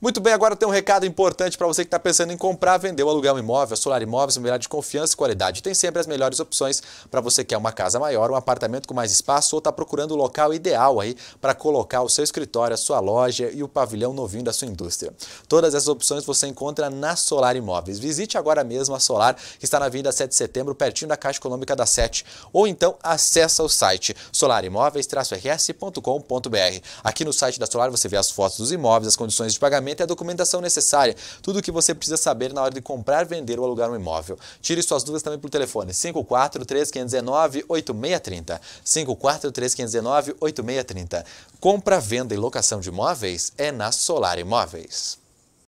Muito bem, agora tem um recado importante para você que está pensando em comprar, vender ou alugar um imóvel. A Solar Imóveis é um lugar de confiança e qualidade. Tem sempre as melhores opções para você que quer uma casa maior, um apartamento com mais espaço ou está procurando o local ideal aí para colocar o seu escritório, a sua loja e o pavilhão novinho da sua indústria. Todas essas opções você encontra na Solar Imóveis. Visite agora mesmo a Solar, que está na Avenida 7 de Setembro, pertinho da Caixa Econômica da Sete. Ou então acessa o site solarimóveis-rs.com.br. Aqui no site da Solar você vê as fotos dos imóveis, as condições de pagamento financiamento e a documentação necessária. Tudo o que você precisa saber na hora de comprar, vender ou alugar um imóvel. Tire suas dúvidas também pelo telefone 543-519-8630. 543-519-8630. Compra, venda e locação de imóveis é na Solar Imóveis.